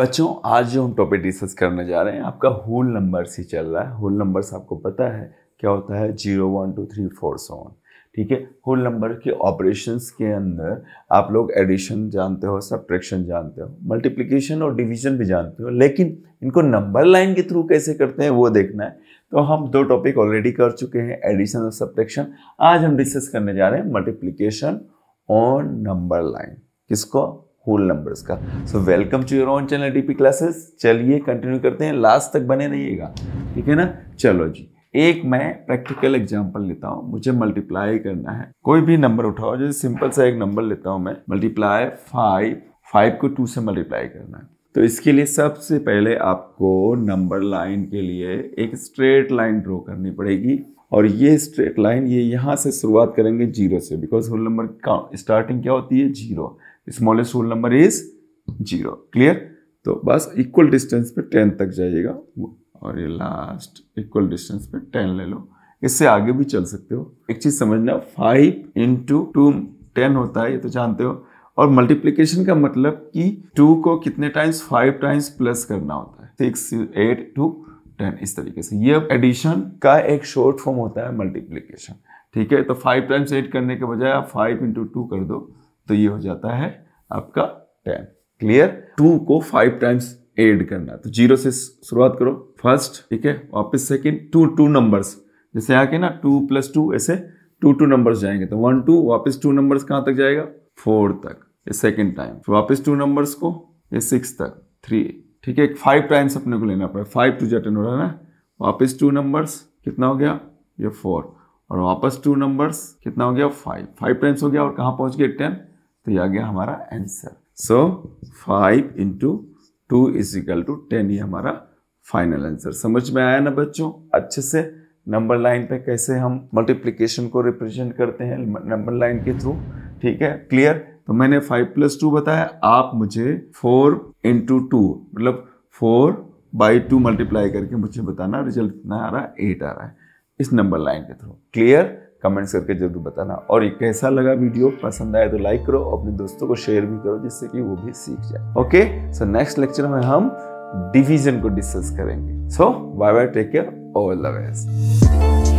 बच्चों आज जो हम टॉपिक डिस्कस करने जा रहे हैं आपका होल नंबर्स ही चल रहा है होल नंबर्स आपको पता है क्या होता है zero one two three four seven ठीक है होल नंबर के ऑपरेशंस के अंदर आप लोग एडिशन जानते हो सब्ट्रैक्शन जानते हो मल्टीप्लिकेशन और डिवीजन भी जानते हो लेकिन इनको नंबर लाइन के थ्रू कैसे करते हैं वो देखना है तो हम दो टॉपिक ऑलरेडी कर चुके हैं एडिशन और सब्ट्रैक्शन आज हम डिस्कस करने जा रहे हैं मल्टीप्लीकेशन और नंबर लाइन किसको होल नंबर्स का so welcome to your on channel DP classes चलिए कंटिन्यू करते हैं लास्ट तक बने रहिएगा ठीक है ना चलो जी एक मैं प्रैक्टिकल एग्जांपल लेता हूँ मुझे मल्टीप्लाई करना है कोई भी नंबर उठाओ जैसे सिंपल सा एक नंबर लेता हूँ मैं मल्टीप्लाई फाइव फाइव को टू से मल्टीप्लाई करना है तो इसके लिए सबसे पहले आपको नंबर लाइन के लिए एक स्ट्रेट लाइन ड्रॉ करनी पड़ेगी और ये स्ट्रेट लाइन ये यहाँ से शुरुआत करेंगे जीरो से बिकॉज होल नंबर का स्टार्टिंग क्या होती है zero smallest whole number is zero clear तो बस इक्वल डिस्टेंस पे टेन तक जाइएगा और ये लास्ट इक्वल डिस्टेंस पे टेन ले लो इससे आगे भी चल सकते हो एक चीज समझना फाइव इंटू टू टेन होता है ये तो जानते हो और मल्टीप्लीकेशन का मतलब कि टू को कितने टाइम्स फाइव टाइम्स प्लस करना होता है सिक्स एट टू टेन इस तरीके से ये एडिशन का एक शॉर्ट फॉर्म होता है मल्टीप्लीकेशन ठीक है तो फाइव टाइम्स एट करने के बजाय आप फाइव इंटू टू कर दो तो ये हो जाता है आपका टेन क्लियर टू को फाइव टाइम्स एड करना तो जीरो से शुरुआत करो फर्स्ट ठीक है वापिस सेकेंड टू टू नंबर्स जैसे आके ना टू प्लस टू ऐसे टू टू नंबर्स जाएंगे तो वन टू वापिस टू नंबर्स कहाँ तक जाएगा फोर तक सेकेंड टाइम फिर वापस टू नंबर्स को ये सिक्स तक थ्री ठीक है फाइव टाइम्स अपने को लेना पड़ेगा फाइव टू जटन हो रहा है ना वापस टू नंबर्स कितना हो गया ये फोर और वापस टू नंबर्स कितना हो गया फाइव फाइव टाइम्स हो गया और कहाँ पहुँच गया टेन तो ये आ गया हमारा answer so five into two is equal to ten ये हमारा फाइनल आंसर समझ में आया ना बच्चों अच्छे से नंबर लाइन पे कैसे हम मल्टीप्लिकेशन को रिप्रेजेंट करते हैं नंबर लाइन के थ्रू ठीक है क्लियर तो मैंने फाइव प्लस टू बताया आप मुझे फोर इंटू टू मतलब फोर बाई टू मल्टीप्लाई करके मुझे बताना रिजल्ट कितना आ रहा है एट आ रहा है इस नंबर लाइन के थ्रू क्लियर कमेंट्स करके जरूर बताना और ये कैसा लगा वीडियो पसंद आए तो लाइक करो अपने दोस्तों को शेयर भी करो जिससे कि वो भी सीख जाए ओके सो नेक्स्ट लेक्चर में हम डिवीजन को डिस्कस करेंगे so bye bye take care all the best